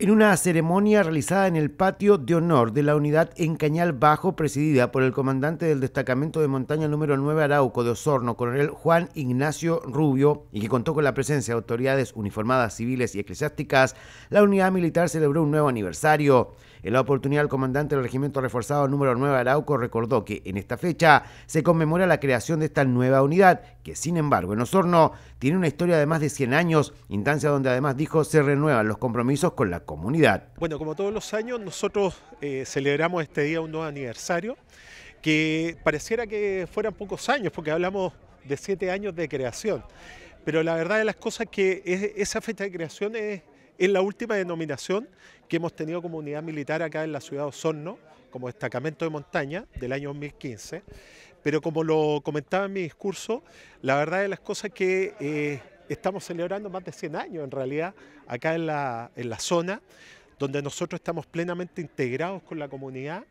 En una ceremonia realizada en el patio de honor de la unidad en Cañal Bajo, presidida por el comandante del destacamento de montaña número 9 Arauco de Osorno, coronel Juan Ignacio Rubio, y que contó con la presencia de autoridades uniformadas civiles y eclesiásticas, la unidad militar celebró un nuevo aniversario. En la oportunidad, el comandante del Regimiento Reforzado número 9 Arauco recordó que en esta fecha se conmemora la creación de esta nueva unidad, que sin embargo en Osorno tiene una historia de más de 100 años, instancia donde además dijo se renuevan los compromisos con la comunidad. Bueno, como todos los años, nosotros eh, celebramos este día un nuevo aniversario, que pareciera que fueran pocos años, porque hablamos de siete años de creación. Pero la verdad de las cosas es que esa fecha de creación es es la última denominación que hemos tenido como unidad militar acá en la ciudad de Osorno, como destacamento de montaña del año 2015. Pero como lo comentaba en mi discurso, la verdad de las cosas es que eh, estamos celebrando más de 100 años en realidad acá en la, en la zona, donde nosotros estamos plenamente integrados con la comunidad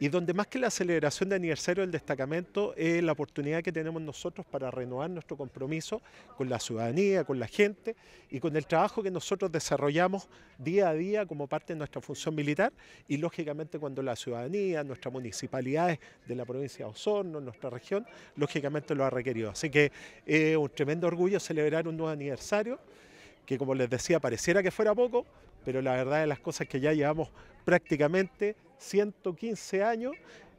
y donde más que la celebración de aniversario del destacamento es la oportunidad que tenemos nosotros para renovar nuestro compromiso con la ciudadanía, con la gente y con el trabajo que nosotros desarrollamos día a día como parte de nuestra función militar y lógicamente cuando la ciudadanía, nuestras municipalidades de la provincia de Osorno, nuestra región, lógicamente lo ha requerido. Así que es eh, un tremendo orgullo celebrar un nuevo aniversario que como les decía pareciera que fuera poco, pero la verdad de las cosas que ya llevamos prácticamente 115 años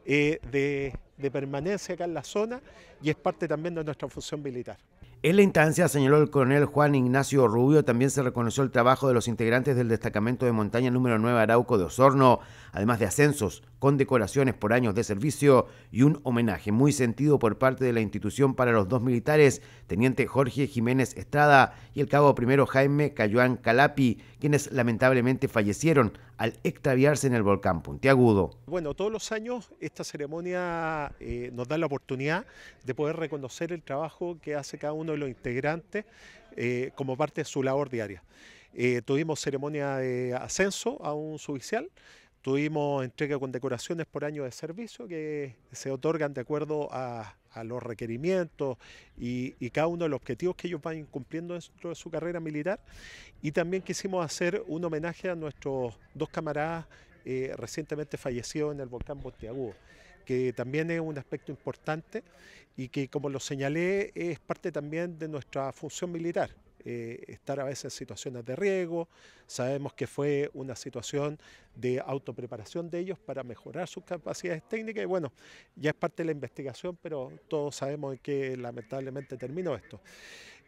eh, de permanencia acá en la zona y es parte también de nuestra función militar. En la instancia, señaló el coronel Juan Ignacio Rubio, también se reconoció el trabajo de los integrantes del destacamento de montaña número 9 Arauco de Osorno, además de ascensos, condecoraciones por años de servicio y un homenaje muy sentido por parte de la institución para los dos militares, teniente Jorge Jiménez Estrada y el cabo primero Jaime Cayuán Calapi, quienes lamentablemente fallecieron al extraviarse en el volcán Puntiagudo. Bueno, todos los años esta ceremonia eh, nos da la oportunidad de poder reconocer el trabajo que hace cada uno de los integrantes eh, como parte de su labor diaria. Eh, tuvimos ceremonia de ascenso a un suboficial, tuvimos entrega con decoraciones por años de servicio que se otorgan de acuerdo a, los requerimientos y, cada uno de los objetivos que ellos van cumpliendo dentro de su carrera militar. Y también quisimos hacer un homenaje a nuestros dos camaradas eh, recientemente fallecidos en el volcán Bostiagudo que también es un aspecto importante y que, como lo señalé, es parte también de nuestra función militar. Eh, estar a veces en situaciones de riesgo, sabemos que fue una situación de autopreparación de ellos para mejorar sus capacidades técnicas y bueno, ya es parte de la investigación, pero todos sabemos que lamentablemente terminó esto.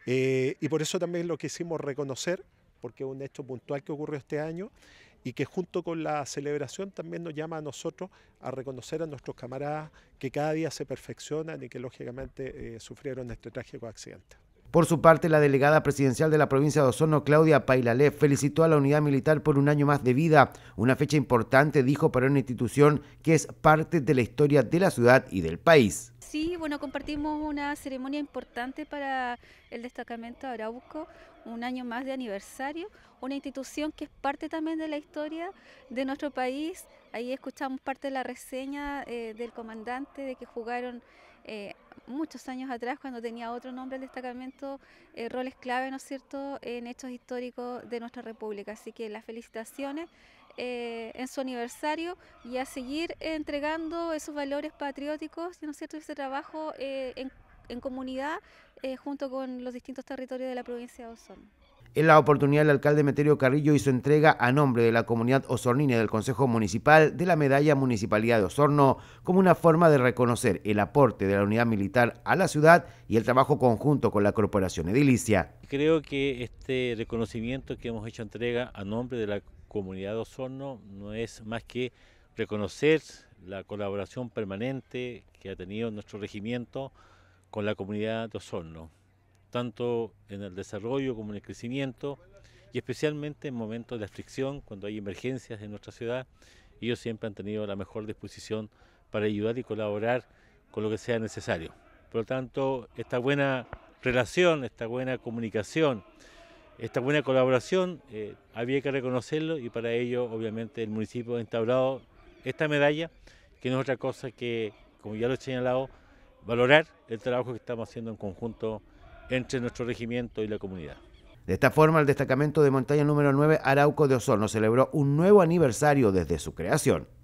Eh, y por eso también lo quisimos reconocer, porque es un hecho puntual que ocurrió este año, y que junto con la celebración también nos llama a nosotros a reconocer a nuestros camaradas que cada día se perfeccionan y que lógicamente eh, sufrieron este trágico accidente. Por su parte, la delegada presidencial de la provincia de Osorno, Claudia Pailalé, felicitó a la unidad militar por un año más de vida, una fecha importante, dijo, para una institución que es parte de la historia de la ciudad y del país. Sí, bueno, compartimos una ceremonia importante para el destacamento de Arauco, un año más de aniversario, una institución que es parte también de la historia de nuestro país. Ahí escuchamos parte de la reseña eh, del comandante de que jugaron eh, muchos años atrás, cuando tenía otro nombre el destacamento, eh, roles clave, ¿no es cierto?, en hechos históricos de nuestra República. Así que las felicitaciones eh, en su aniversario y a seguir entregando esos valores patrióticos, ¿no es cierto?, ese trabajo eh, en, en, comunidad junto con los distintos territorios de la provincia de Osorno. En la oportunidad, el alcalde Meterio Carrillo hizo entrega a nombre de la comunidad osornina del Consejo Municipal de la medalla Municipalidad de Osorno como una forma de reconocer el aporte de la unidad militar a la ciudad y el trabajo conjunto con la Corporación Edilicia. Creo que este reconocimiento que hemos hecho entrega a nombre de la comunidad de Osorno no es más que reconocer la colaboración permanente que ha tenido nuestro regimiento con la comunidad de Osorno tanto en el desarrollo como en el crecimiento, y especialmente en momentos de aflicción, cuando hay emergencias en nuestra ciudad, ellos siempre han tenido la mejor disposición para ayudar y colaborar con lo que sea necesario. Por lo tanto, esta buena relación, esta buena comunicación, esta buena colaboración, eh, había que reconocerlo y para ello, obviamente, el municipio ha instaurado esta medalla, que no es otra cosa que, como ya lo he señalado, valorar el trabajo que estamos haciendo en conjunto entre nuestro regimiento y la comunidad. De esta forma, el destacamento de montaña número 9 Arauco de Osorno celebró un nuevo aniversario desde su creación.